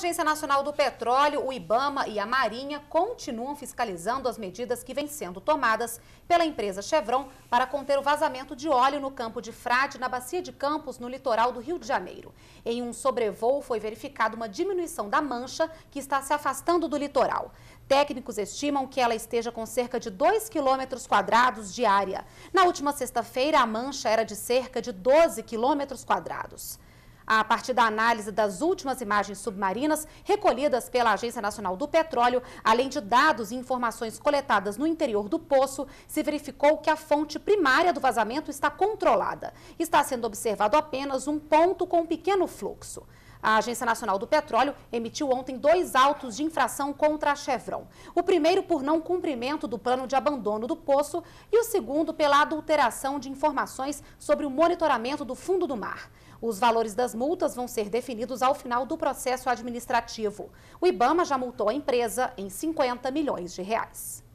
Agência Nacional do Petróleo, o IBAMA e a Marinha continuam fiscalizando as medidas que vêm sendo tomadas pela empresa Chevron para conter o vazamento de óleo no campo de frade na Bacia de Campos, no litoral do Rio de Janeiro. Em um sobrevoo foi verificada uma diminuição da mancha que está se afastando do litoral. Técnicos estimam que ela esteja com cerca de 2 quilômetros quadrados de área. Na última sexta-feira, a mancha era de cerca de 12 quilômetros quadrados a partir da análise das últimas imagens submarinas recolhidas pela Agência Nacional do Petróleo, além de dados e informações coletadas no interior do poço, se verificou que a fonte primária do vazamento está controlada. Está sendo observado apenas um ponto com um pequeno fluxo. A Agência Nacional do Petróleo emitiu ontem dois autos de infração contra a Chevron. O primeiro por não cumprimento do plano de abandono do poço e o segundo pela adulteração de informações sobre o monitoramento do fundo do mar. Os valores das multas vão ser definidos ao final do processo administrativo. O Ibama já multou a empresa em 50 milhões de reais.